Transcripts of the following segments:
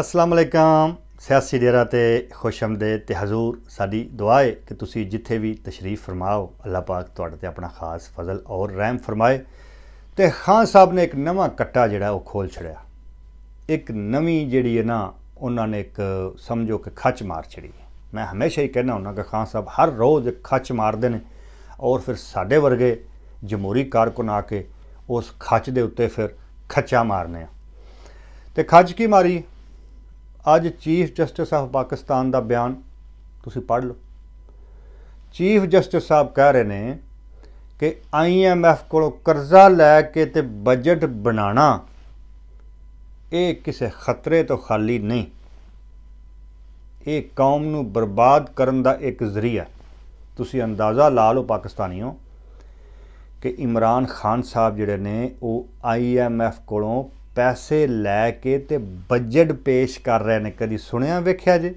ਅਸਲਾਮ ਅਲੈਕਮ ਸਿਆਸੀ ਡੇਰਾ ਤੇ ਖੁਸ਼ਮਦੇ ਤੇ ਹਜ਼ੂਰ ਸਾਡੀ ਦੁਆ ਹੈ ਕਿ ਤੁਸੀਂ ਜਿੱਥੇ ਵੀ ਤਸ਼ਰੀਫ ਫਰਮਾਓ ਅੱਲਾਹ ਪਾਕ ਤੁਹਾਡੇ ਤੇ ਆਪਣਾ ਖਾਸ ਫਜ਼ਲ ਔਰ ਰਹਿਮ ਫਰਮਾਏ ਤੇ ਖਾਨ ਸਾਹਿਬ ਨੇ ਇੱਕ ਨਵਾਂ ਕੱਟਾ ਜਿਹੜਾ ਉਹ ਖੋਲ ਛੜਿਆ ਇੱਕ ਨਵੀਂ ਜਿਹੜੀ ਹੈ ਨਾ ਉਹਨਾਂ ਨੇ ਇੱਕ ਸਮਝੋ ਕਿ ਖੱਚ ਮਾਰ ਛੜੀ ਮੈਂ ਹਮੇਸ਼ਾ ਹੀ ਕਹਿੰਦਾ ਹੁੰਦਾ ਕਿ ਖਾਨ ਸਾਹਿਬ ਹਰ ਰੋਜ਼ ਖੱਚ ਮਾਰਦੇ ਨੇ ਔਰ ਫਿਰ ਸਾਡੇ ਵਰਗੇ ਜਮਹੂਰੀ ਕਾਰਕੁਨ ਆ ਕੇ ਉਸ ਖੱਚ ਦੇ ਉੱਤੇ ਫਿਰ ਖੱਚਾ ਮਾਰਨੇ ਆ ਤੇ ਖੱਚ ਕੀ ਮਾਰੀ ਅੱਜ ਚੀਫ ਜਸਟਿਸ ਆਫ ਪਾਕਿਸਤਾਨ ਦਾ ਬਿਆਨ ਤੁਸੀਂ ਪੜ੍ਹ ਲਓ ਚੀਫ ਜਸਟਿਸ ਸਾਹਿਬ ਕਹਿ ਰਹੇ ਨੇ ਕਿ ਆਈਐਮਐਫ ਕੋਲੋਂ ਕਰਜ਼ਾ ਲੈ ਕੇ ਤੇ ਬਜਟ ਬਣਾਉਣਾ ਇਹ ਕਿਸੇ ਖਤਰੇ ਤੋਂ ਖਾਲੀ ਨਹੀਂ ਇਹ ਕੌਮ ਨੂੰ ਬਰਬਾਦ ਕਰਨ ਦਾ ਇੱਕ ਜ਼ਰੀਆ ਤੁਸੀਂ ਅੰਦਾਜ਼ਾ ਲਾ ਲਓ ਪਾਕਿਸਤਾਨੀਓ ਕਿ ਇਮਰਾਨ ਖਾਨ ਸਾਹਿਬ ਜਿਹੜੇ ਨੇ ਉਹ ਆਈਐਮਐਫ ਕੋਲੋਂ ਪੈਸੇ ਲੈ ਕੇ ਤੇ ਬਜਟ ਪੇਸ਼ ਕਰ ਰਹੇ ਨੇ ਕਦੀ ਸੁਣਿਆ ਵੇਖਿਆ ਜੇ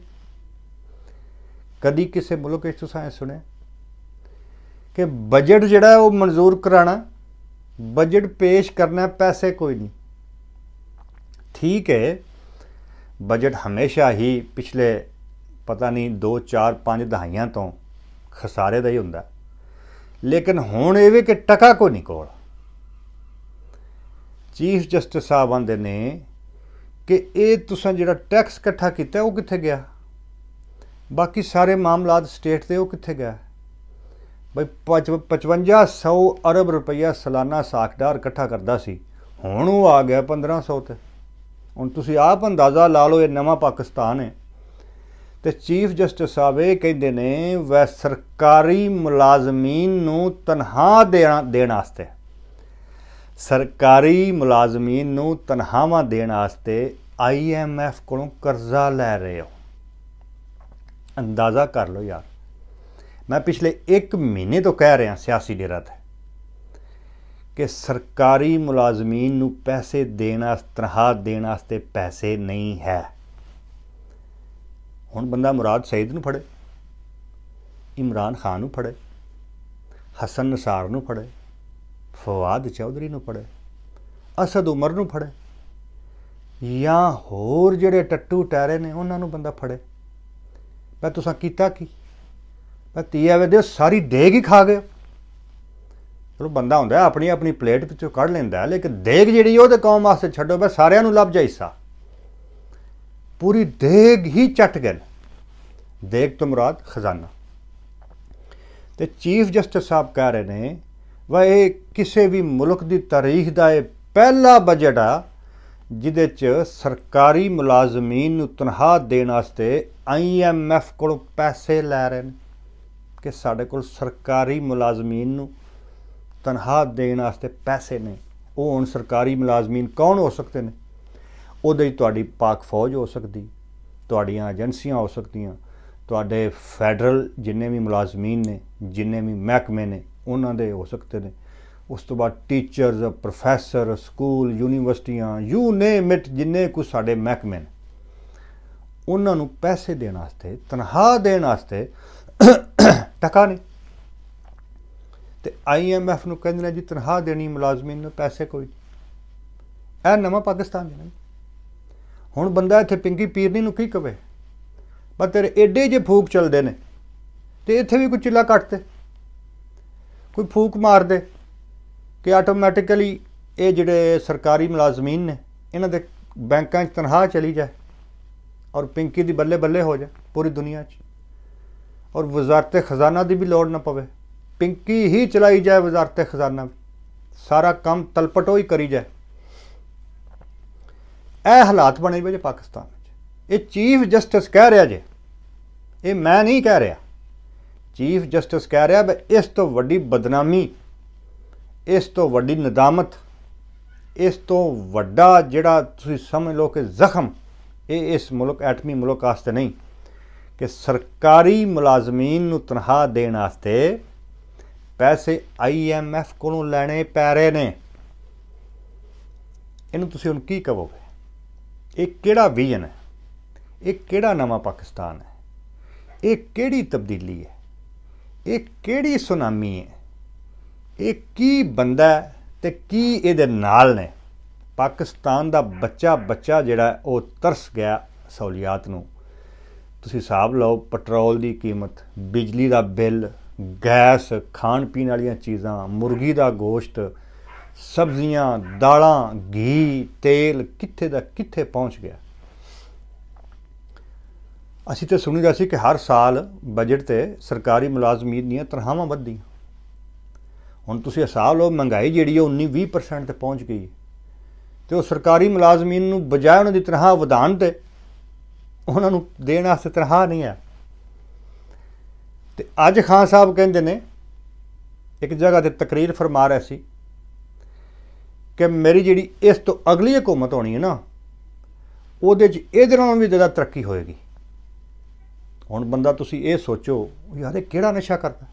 ਕਦੀ ਕਿਸੇ ਮੁਲਕ ਵਿੱਚ ਤੁਸੀਂ ਸੁਣਿਆ ਕਿ ਬਜਟ ਜਿਹੜਾ ਉਹ ਮਨਜ਼ੂਰ ਕਰਾਣਾ ਬਜਟ ਪੇਸ਼ ਕਰਨਾ ਪੈਸੇ ਕੋਈ ਨਹੀਂ ਠੀਕ ਹੈ ਬਜਟ ਹਮੇਸ਼ਾ ਹੀ ਪਿਛਲੇ ਪਤਾ ਨਹੀਂ 2 4 5 ਦਹਾਈਆਂ ਤੋਂ ਖਸਾਰੇ ਦਾ ਹੀ ਹੁੰਦਾ ਲੇਕਿਨ ਹੁਣ ਇਹ ਵੀ ਕਿ ਟਕਾ ਕੋ ਨਹੀਂ ਕੋਲ ਚੀਫ ਜਸਟਿਸ ਸਾਹਿਬ ਆਂਦੇ ਨੇ ਕਿ ਇਹ ਤੁਸੀਂ ਜਿਹੜਾ ਟੈਕਸ ਇਕੱਠਾ ਕੀਤਾ ਉਹ ਕਿੱਥੇ ਗਿਆ ਬਾਕੀ ਸਾਰੇ ਮਾਮਲਾਤ ਸਟੇਟ ਦੇ ਉਹ ਕਿੱਥੇ ਗਿਆ ਬਈ 5500 ਅਰਬ ਰੁਪਈਆ ਸਾਲਾਨਾ ਸਾਖਦਾਰ ਇਕੱਠਾ ਕਰਦਾ ਸੀ ਹੁਣ ਉਹ ਆ ਗਿਆ 1500 ਤੇ ਹੁਣ ਤੁਸੀਂ ਆਪ ਅੰਦਾਜ਼ਾ ਲਾ ਲਓ ਇਹ ਨਵਾਂ ਪਾਕਿਸਤਾਨ ਹੈ ਤੇ ਚੀਫ ਜਸਟਿਸ ਸਾਹਿਬ ਇਹ ਕਹਿੰਦੇ ਨੇ ਵੈ ਸਰਕਾਰੀ ਮੁਲਾਜ਼ਮੀਨ ਨੂੰ ਤਨਖਾਹ ਦੇਣਾ ਦੇਣ ਵਾਸਤੇ ਸਰਕਾਰੀ ਮੁਲਾਜ਼ਮੀਨ ਨੂੰ ਤਨਖਾਹਾਂ ਦੇਣ ਵਾਸਤੇ ਆਈਐਮਐਫ ਕੋਲੋਂ ਕਰਜ਼ਾ ਲੈ ਰਹੇ ਹੋ ਅੰਦਾਜ਼ਾ ਕਰ ਲਓ ਯਾਰ ਮੈਂ ਪਿਛਲੇ 1 ਮਹੀਨੇ ਤੋਂ ਕਹਿ ਰਿਹਾ ਸਿਆਸੀ ਡੇਰਾ ਤੇ ਕਿ ਸਰਕਾਰੀ ਮੁਲਾਜ਼ਮੀਨ ਨੂੰ ਪੈਸੇ ਦੇਣ ਵਾਸਤੇ ਤਨਖਾਹ ਦੇਣ ਵਾਸਤੇ ਪੈਸੇ ਨਹੀਂ ਹੈ ਹੁਣ ਬੰਦਾ ਮੁਰਾਦ ਸੈਦ ਨੂੰ ਫੜੇ ਇਮਰਾਨ ਖਾਨ ਨੂੰ ਫੜੇ ਹਸਨ ਨਸਾਰ ਨੂੰ ਫੜੇ ਫਵਾਦ ਚੌਧਰੀ ਨੂੰ ਫੜੇ ਅਸਦ ਉਮਰ ਨੂੰ ਫੜੇ ਜਾਂ ਹੋਰ ਜਿਹੜੇ ਟੱਟੂ ਟਾਰੇ ਨੇ ਉਹਨਾਂ ਨੂੰ ਬੰਦਾ ਫੜੇ ਪਰ ਤੁਸੀਂ ਕੀਤਾ ਕੀ ਪਰ ਤੀਆ ਵੇ ਦੇ ਸਾਰੀ ਦੇਗ ਹੀ ਖਾ ਗਏ ਚਲੋ ਬੰਦਾ ਹੁੰਦਾ ਆਪਣੀ ਆਪਣੀ ਪਲੇਟ ਵਿੱਚੋਂ ਕੱਢ ਲੈਂਦਾ ਲੇਕਿਨ ਦੇਗ ਜਿਹੜੀ ਉਹ ਤੇ ਕੌਮ ਵਾਸਤੇ ਛੱਡੋ ਬਸ ਸਾਰਿਆਂ ਨੂੰ ਲੱਭ ਜਾ ਹਿੱਸਾ ਪੂਰੀ ਦੇਗ ਹੀ ਚਟ ਗਏ ਦੇਗ ਤੋਂ ਮੁਰਾਦ ਖਜ਼ਾਨਾ ਤੇ ਚੀਫ ਜਸਟਿਸ ਸਾਹਿਬ ਕਹਿ ਰਹੇ ਨੇ ਇਹ ਕਿਸੇ ਵੀ ਮੁਲਕ ਦੀ ਤਾਰੀਖ ਦਾ ਇਹ ਪਹਿਲਾ ਬਜਟ ਆ ਜਿਹਦੇ 'ਚ ਸਰਕਾਰੀ ਮੁਲਾਜ਼ਮੀਨ ਨੂੰ ਤਨਖਾਹ ਦੇਣ ਵਾਸਤੇ ਆਈਐਮਐਫ ਕੋਲੋਂ ਪੈਸੇ ਲੈ ਰਹੇ ਨੇ ਕਿ ਸਾਡੇ ਕੋਲ ਸਰਕਾਰੀ ਮੁਲਾਜ਼ਮੀਨ ਨੂੰ ਤਨਖਾਹ ਦੇਣ ਵਾਸਤੇ ਪੈਸੇ ਨੇ ਉਹ ਹੁਣ ਸਰਕਾਰੀ ਮੁਲਾਜ਼ਮੀਨ ਕੌਣ ਹੋ ਸਕਦੇ ਨੇ ਉਹਦੇ 'ਚ ਤੁਹਾਡੀ ਪਾਕ ਫੌਜ ਹੋ ਸਕਦੀ ਤੁਹਾਡੀਆਂ ਏਜੰਸੀਆਂ ਹੋ ਸਕਦੀਆਂ ਤੁਹਾਡੇ ਫੈਡਰਲ ਜਿੰਨੇ ਵੀ ਮੁਲਾਜ਼ਮੀਨ ਨੇ ਜਿੰਨੇ ਵੀ ਮਹਿਕਮੇ ਨੇ ਉਹਨਾਂ ਦੇ ਹੋ ਸਕਦੇ ਨੇ ਉਸ ਤੋਂ ਬਾਅਦ ਟੀਚਰਸ ਪ੍ਰੋਫੈਸਰ ਸਕੂਲ ਯੂਨੀਵਰਸਿਟੀਆਂ ਯੂ ਨੇਮ ਇਟ ਜਿੰਨੇ ਕੋ ਸਾਡੇ ਮਹਿਕਮੇ ਨੇ ਉਹਨਾਂ ਨੂੰ ਪੈਸੇ ਦੇਣ ਵਾਸਤੇ ਤਨਖਾਹ ਦੇਣ ਵਾਸਤੇ ਟਕਾ ਨਹੀਂ ਤੇ ਆਈਐਮਐਫ ਨੂੰ ਕਹਿੰਦੇ ਨੇ ਜੀ ਤਨਖਾਹ ਦੇਣੀ ਮੁਲਾਜ਼ਮਾਂ ਨੂੰ ਪੈਸੇ ਕੋਈ ਇਹ ਨਵਾਂ ਪਾਕਿਸਤਾਨ ਹੈ ਹੁਣ ਬੰਦਾ ਇੱਥੇ ਪਿੰਗੀ ਪੀਰਨੀ ਨੂੰ ਕੀ ਕਵੇ ਬਸ ਤੇਰੇ ਐਡੇ ਜੇ ਫੂਕ ਚੱਲਦੇ ਨੇ ਤੇ ਇੱਥੇ ਵੀ ਕੋਈ ਚਿੱਲਾ ਕੱਟਦੇ ਕੋਈ ਫੂਕ ਮਾਰ ਦੇ ਕਿ ਆਟੋਮੈਟਿਕਲੀ ਇਹ ਜਿਹੜੇ ਸਰਕਾਰੀ ਮੁਲਾਜ਼ਮੀਨ ਨੇ ਇਹਨਾਂ ਦੇ ਬੈਂਕਾਂ 'ਚ ਤਨਖਾਹ ਚਲੀ ਜਾਏ ਔਰ ਪਿੰਕੀ ਦੀ ਬੱਲੇ ਬੱਲੇ ਹੋ ਜਾਏ ਪੂਰੀ ਦੁਨੀਆ 'ਚ ਔਰ ਵਜ਼ਾਰਤ ਖਜ਼ਾਨਾ ਦੀ ਵੀ ਲੋੜ ਨਾ ਪਵੇ ਪਿੰਕੀ ਹੀ ਚਲਾਈ ਜਾਏ ਵਜ਼ਾਰਤ ਖਜ਼ਾਨਾ ਸਾਰਾ ਕੰਮ ਤਲਪਟੋ ਹੀ ਕਰੀ ਜਾਏ ਇਹ ਹਾਲਾਤ ਬਣੇ ਹੋਏ ਜੇ ਪਾਕਿਸਤਾਨ ਵਿੱਚ ਇਹ ਚੀਫ ਜਸਟਿਸ ਕਹਿ ਰਿਹਾ ਜੇ ਇਹ ਮੈਂ ਨਹੀਂ ਕਹਿ ਰਿਹਾ ਚੀਫ ਜਸਟਿਸ ਕਹਿ ਰਿਹਾ ਵੀ ਇਸ ਤੋਂ ਵੱਡੀ ਬਦਨਾਮੀ ਇਸ ਤੋਂ ਵੱਡੀ ਨਦਾਮਤ ਇਸ ਤੋਂ ਵੱਡਾ ਜਿਹੜਾ ਤੁਸੀਂ ਸਮਝ ਲਓ ਕਿ ਜ਼ਖਮ ਇਹ ਇਸ ਮੁਲਕ ਐਟਮੀ ਮੁਲਕ ਆਸਤੇ ਨਹੀਂ ਕਿ ਸਰਕਾਰੀ ਮੁਲਾਜ਼ਮੀਨ ਨੂੰ ਤਨਖਾਹ ਦੇਣ ਵਾਸਤੇ ਪੈਸੇ ਆਈਐਮਐਫ ਕੋਲੋਂ ਲੈਣੇ ਪੈ ਰਹੇ ਨੇ ਇਹਨੂੰ ਤੁਸੀਂ ਹੁਣ ਕੀ ਕਹੋਗੇ ਇਹ ਕਿਹੜਾ ਵਿਜ਼ਨ ਹੈ ਇਹ ਕਿਹੜਾ ਨਵਾਂ ਪਾਕਿਸਤਾਨ ਹੈ ਇਹ ਕਿਹੜੀ ਤਬਦੀਲੀ ਹੈ ਇਹ ਕਿਹੜੀ ਸੁਨਾਮੀ ਹੈ ਇਹ ਕੀ ਬੰਦਾ ਤੇ ਕੀ ਇਹਦੇ ਨਾਲ ਨੇ ਪਾਕਿਸਤਾਨ ਦਾ ਬੱਚਾ ਬੱਚਾ ਜਿਹੜਾ ਉਹ ਤਰਸ ਗਿਆ ਸਹੂਲੀਅਤ ਨੂੰ ਤੁਸੀਂ ਹਿਸਾਬ ਲਾਓ ਪੈਟਰੋਲ ਦੀ ਕੀਮਤ ਬਿਜਲੀ ਦਾ ਬਿੱਲ ਗੈਸ ਖਾਣ ਪੀਣ ਵਾਲੀਆਂ ਚੀਜ਼ਾਂ ਮੁਰਗੀ ਦਾ ਗੋਸ਼ਟ ਸਬਜ਼ੀਆਂ ਦਾਲਾਂ ਘੀ ਤੇਲ ਕਿੱਥੇ ਦਾ ਕਿੱਥੇ ਪਹੁੰਚ ਗਿਆ ਅਸੀਂ ਤੇ ਸੁਣੀਦਾ ਸੀ ਕਿ ਹਰ ਸਾਲ ਬਜਟ ਤੇ ਸਰਕਾਰੀ ਮੁਲਾਜ਼ਮੀਆਂ ਦੀਆਂ ਤਨਖਾਹਾਂ ਵਧਦੀਆਂ ਹੁਣ ਤੁਸੀਂ ਹਿਸਾਬ ਲਓ ਮਹਿੰਗਾਈ ਜਿਹੜੀ ਉਹ 19-20% ਤੇ ਪਹੁੰਚ ਗਈ ਤੇ ਉਹ ਸਰਕਾਰੀ ਮੁਲਾਜ਼ਮੀਆਂ ਨੂੰ ਬਜਾਏ ਉਹਨਾਂ ਦੀ ਤਨਖਾਹ ਵਧਾਉਣ ਤੇ ਉਹਨਾਂ ਨੂੰ ਦੇਣ ਵਾਸਤੇ ਤਨਖਾਹ ਨਹੀਂ ਹੈ ਤੇ ਅੱਜ ਖਾਨ ਸਾਹਿਬ ਕਹਿੰਦੇ ਨੇ ਇੱਕ ਜਗ੍ਹਾ ਤੇ ਤਕਰੀਰ ਫਰਮਾ ਰਹੇ ਸੀ ਕਿ ਮੇਰੀ ਜਿਹੜੀ ਇਸ ਤੋਂ ਅਗਲੀ ਹਕੂਮਤ ਹੋਣੀ ਹੈ ਨਾ ਉਹਦੇ 'ਚ ਇਹਦੇ ਨਾਲੋਂ ਵੀ ਜ਼ਿਆਦਾ ਤਰੱਕੀ ਹੋਏਗੀ ਹੁਣ ਬੰਦਾ ਤੁਸੀਂ ਇਹ ਸੋਚੋ ਯਾਰ ਇਹ ਕਿਹੜਾ ਨਸ਼ਾ ਕਰਦਾ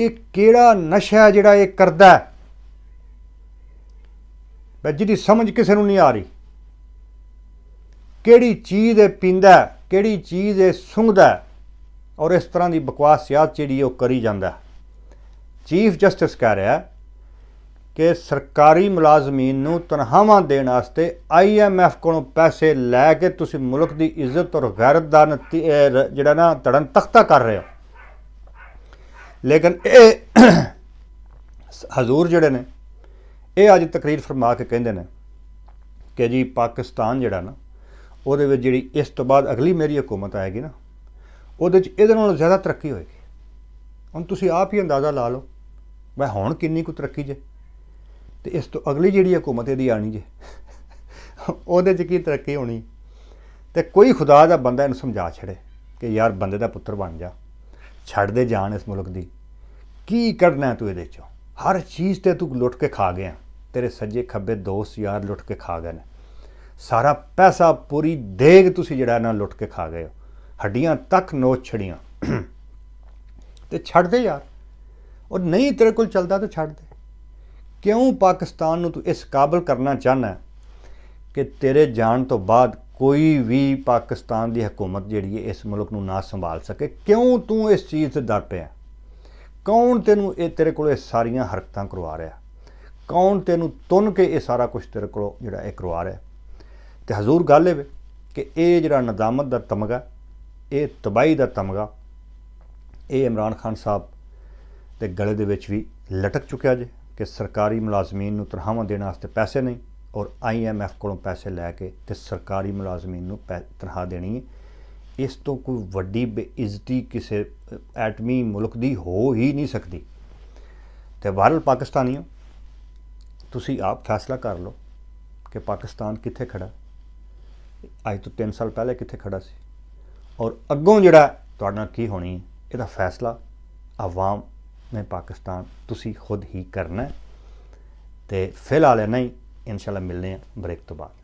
ਇਹ ਕਿਹੜਾ ਨਸ਼ਾ ਜਿਹੜਾ ਇਹ ਕਰਦਾ ਬੈ ਜਿਹਦੀ ਸਮਝ ਕਿਸੇ ਨੂੰ ਨਹੀਂ ਆ ਰਹੀ ਕਿਹੜੀ ਚੀਜ਼ ਇਹ ਪੀਂਦਾ ਕਿਹੜੀ ਚੀਜ਼ ਇਹ ਸੁੰਘਦਾ ਔਰ ਇਸ ਤਰ੍ਹਾਂ ਦੀ ਬਕਵਾਸ ਯਾਦ ਜਿਹੜੀ ਉਹ ਕਰੀ ਜਾਂਦਾ ਚੀਫ ਜਸਟਿਸ ਕਹ ਰਿਹਾ ਕਿ ਸਰਕਾਰੀ ਮੁਲਾਜ਼ਮੀਨ ਨੂੰ ਤਨਖਾਹਾਂ ਦੇਣ ਵਾਸਤੇ ਆਈਐਮਐਫ ਕੋਲੋਂ ਪੈਸੇ ਲੈ ਕੇ ਤੁਸੀਂ ਮੁਲਕ ਦੀ ਇੱਜ਼ਤ ਔਰ ਗੈਰਤ ਦਾ ਜਿਹੜਾ ਨਾ ਤੜਨ ਤਖਤਾ ਕਰ ਰਹੇ ਹੋ ਲੇਕਿਨ ਇਹ ਹਜ਼ੂਰ ਜਿਹੜੇ ਨੇ ਇਹ ਅੱਜ ਤਕਰੀਰ ਫਰਮਾ ਕੇ ਕਹਿੰਦੇ ਨੇ ਕਿ ਜੀ ਪਾਕਿਸਤਾਨ ਜਿਹੜਾ ਨਾ ਉਹਦੇ ਵਿੱਚ ਜਿਹੜੀ ਇਸ ਤੋਂ ਬਾਅਦ ਅਗਲੀ ਮੇਰੀ ਹਕੂਮਤ ਆਏਗੀ ਨਾ ਉਹਦੇ ਵਿੱਚ ਇਹਦੇ ਨਾਲੋਂ ਜ਼ਿਆਦਾ ਤਰੱਕੀ ਹੋਏਗੀ ਹੁਣ ਤੁਸੀਂ ਆਪ ਹੀ ਅੰਦਾਜ਼ਾ ਲਾ ਲਓ ਮੈਂ ਹੁਣ ਕਿੰਨੀ ਕੁ ਤਰੱਕੀ ਜੇ ਤੇ ਇਸ ਤੋਂ ਅਗਲੀ ਜਿਹੜੀ ਹਕੂਮਤ ਇਹਦੀ ਆਣੀ ਜੇ ਉਹਦੇ 'ਚ ਕੀ ਤਰੱਕੀ ਹੋਣੀ ਤੇ ਕੋਈ ਖੁਦਾ ਦਾ ਬੰਦਾ ਇਹਨੂੰ ਸਮਝਾ ਛੜੇ ਕਿ ਯਾਰ ਬੰਦੇ ਦਾ ਪੁੱਤਰ ਬਣ ਜਾ ਛੱਡ ਦੇ ਜਾਨ ਇਸ ਮੁਲਕ ਦੀ ਕੀ ਕਰਨਾ ਤੂੰ ਇਹਦੇ 'ਚੋਂ ਹਰ ਚੀਜ਼ ਤੇ ਤੂੰ ਲੁੱਟ ਕੇ ਖਾ ਗਿਆ ਤੇਰੇ ਸੱਜੇ ਖੱਬੇ ਦੋਸਤ ਯਾਰ ਲੁੱਟ ਕੇ ਖਾ ਗਏ ਨੇ ਸਾਰਾ ਪੈਸਾ ਪੂਰੀ ਦੇਗ ਤੁਸੀਂ ਜਿਹੜਾ ਨਾ ਲੁੱਟ ਕੇ ਖਾ ਗਏ ਹੋ ਹੱਡੀਆਂ ਤੱਕ ਨੋਚ ਛੜੀਆਂ ਤੇ ਛੱਡ ਦੇ ਯਾਰ ਉਹ ਨਹੀਂ ਤੇਰੇ ਕੋਲ ਚੱਲਦਾ ਤਾਂ ਛੱਡ ਦੇ ਕਿਉਂ ਪਾਕਿਸਤਾਨ ਨੂੰ ਤੂੰ ਇਸ ਕਾਬਲ ਕਰਨਾ ਚਾਹਨਾ ਕਿ ਤੇਰੇ ਜਾਣ ਤੋਂ ਬਾਅਦ ਕੋਈ ਵੀ ਪਾਕਿਸਤਾਨ ਦੀ ਹਕੂਮਤ ਜਿਹੜੀ ਹੈ ਇਸ ਮੁਲਕ ਨੂੰ ਨਾ ਸੰਭਾਲ ਸਕੇ ਕਿਉਂ ਤੂੰ ਇਸ ਚੀਜ਼ ਤੇ ਡਰ ਪਿਆ ਕੌਣ ਤੈਨੂੰ ਇਹ ਤੇਰੇ ਕੋਲ ਇਹ ਸਾਰੀਆਂ ਹਰਕਤਾਂ ਕਰਵਾ ਰਿਹਾ ਕੌਣ ਤੈਨੂੰ ਤੁੰਨ ਕੇ ਇਹ ਸਾਰਾ ਕੁਝ ਤੇਰੇ ਕੋਲ ਜਿਹੜਾ ਇਹ ਕਰਵਾ ਰਿਹਾ ਤੇ ਹਜ਼ੂਰ ਗੱਲ ਇਹ ਕਿ ਇਹ ਜਿਹੜਾ ਨਜ਼ਾਮਤ ਦਾ ਤਮਗਾ ਇਹ ਤਬਾਈ ਦਾ ਤਮਗਾ ਇਹ ਇਮਰਾਨ ਖਾਨ ਸਾਹਿਬ ਦੇ ਗਲੇ ਦੇ ਵਿੱਚ ਵੀ ਲਟਕ ਚੁੱਕਿਆ ਜੇ ਕਿ ਸਰਕਾਰੀ ਮੁਲਾਜ਼ਮੀਨ ਨੂੰ ਤਰਹਾਵਾਂ ਦੇਣ ਵਾਸਤੇ ਪੈਸੇ ਨਹੀਂ ਔਰ ਆਈਐਮਐਫ ਕੋਲੋਂ ਪੈਸੇ ਲੈ ਕੇ ਤੇ ਸਰਕਾਰੀ ਮੁਲਾਜ਼ਮੀਨ ਨੂੰ ਤਰਹਾ ਦੇਣੀ ਹੈ ਇਸ ਤੋਂ ਕੋਈ ਵੱਡੀ ਬੇਇੱਜ਼ਤੀ ਕਿਸੇ ਐਟਮੀ ਮੁਲਕ ਦੀ ਹੋ ਹੀ ਨਹੀਂ ਸਕਦੀ ਤੇ ਵਾਰਲ ਪਾਕਿਸਤਾਨੀਓ ਤੁਸੀਂ ਆਪ ਫੈਸਲਾ ਕਰ ਲਓ ਕਿ ਪਾਕਿਸਤਾਨ ਕਿੱਥੇ ਖੜਾ ਅੱਜ ਤੋਂ 3 ਸਾਲ ਪਹਿਲੇ ਕਿੱਥੇ ਖੜਾ ਸੀ ਔਰ ਅੱਗੋਂ ਜਿਹੜਾ ਤੁਹਾਡਾ ਕੀ ਹੋਣੀ ਇਹਦਾ ਫੈਸਲਾ ਆਵਾਮ ਨੇ ਪਾਕਿਸਤਾਨ ਤੁਸੀਂ ਖੁਦ ਹੀ ਕਰਨਾ ਤੇ ਫਿਲਹਾਲ ਨਹੀਂ ਇਨਸ਼ਾਅੱਲਾ ਮਿਲਨੇ ਆ ਬ੍ਰੇਕ ਤੋਂ ਬਾਅਦ